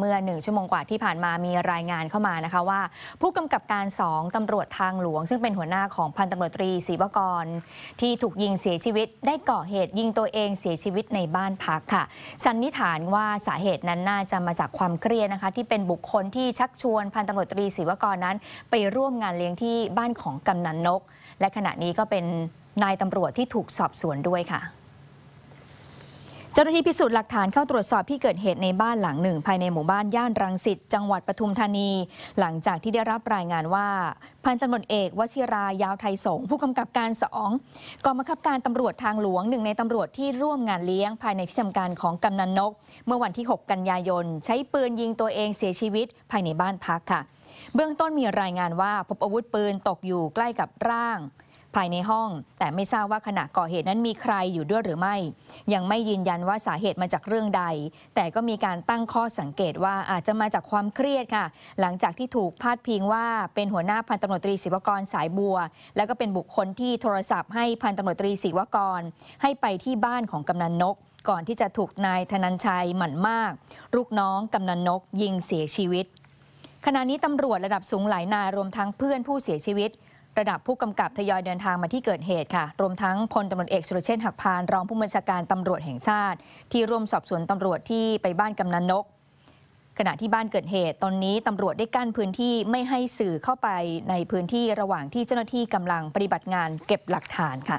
เมื่อหนึ่งชั่วโมงกว่าที่ผ่านมามีรายงานเข้ามานะคะว่า ผู้กำกับการ2ตำรวจทางหลวงซึ่งเป็นหัวหน้าของพันตำรวจตรีศรีวกร ที่ถูกยิงเสียชีวิต ได้ก่อเหตุยิงตัวเองเสียชีวิตในบ้านพักค่ะ สันนิษฐานว่าสาเหตุนั้นน่าจะมาจากความเครียดนะคะ ที่เป็นบุคคลที่ชักชวนพันตำรวจตรีศรีวกรนั้น ไปร่วมงานเลี้ยงที่บ้านของกำนันนก และขณะนี้ก็เป็นนายตำรวจที่ถูกสอบสวนด้วยค่ะเจ้าหน้าที่พิสูจน์หลักฐานเข้าตรวจสอบที่เกิดเหตุในบ้านหลังหนึ่ง ภายในหมู่บ้านย่านรังสิตจังหวัดปทุมธานี หลังจากที่ได้รับรายงานว่า พันจำนวนเอกวชิรายาวไทยสง ผู้กำกับการสองกองบังคับการตำรวจทางหลวงหนึ่งในตำรวจที่ร่วมงานเลี้ยง ภายในที่ทำการของกำนันนก เมื่อวันที่ 6 กันยายนใช้ปืนยิงตัวเองเสียชีวิตภายในบ้านพักค่ะ เบื้องต้นมีรายงานว่าพบอาวุธปืนตกอยู่ใกล้กับร่างภายในห้อง แต่ไม่ทราบว่าขณะก่อเหตุนั้นมีใครอยู่ด้วยหรือไม่ ยังไม่ยืนยันว่าสาเหตุมาจากเรื่องใด แต่ก็มีการตั้งข้อสังเกตว่าอาจจะมาจากความเครียดค่ะ หลังจากที่ถูกพาดพิงว่าเป็นหัวหน้าพันตำรวจตรีศิวกรสายบัว และก็เป็นบุคคลที่โทรศัพท์ให้พันตำรวจตรีศิวกร ให้ไปที่บ้านของกำนันนก ก่อนที่จะถูกนายธนันชัยหมั่นมาก ลูกน้องกำนันนก ยิงเสียชีวิต ขณะนี้ตำรวจระดับสูงหลายนายรวมทั้งเพื่อนผู้เสียชีวิตระดับผู้กำกับทยอยเดินทางมาที่เกิดเหตุค่ะ รวมทั้งพลตำรวจเอกสุรเชษฐ์หักพานรองผู้บัญชาการตำรวจแห่งชาติ ที่ร่วมสอบสวนตำรวจที่ไปบ้านกำนันนก ขณะที่บ้านเกิดเหตุ ตอนนี้ตำรวจได้กั้นพื้นที่ไม่ให้สื่อเข้าไปในพื้นที่ระหว่างที่เจ้าหน้าที่กำลังปฏิบัติงาน เก็บหลักฐานค่ะ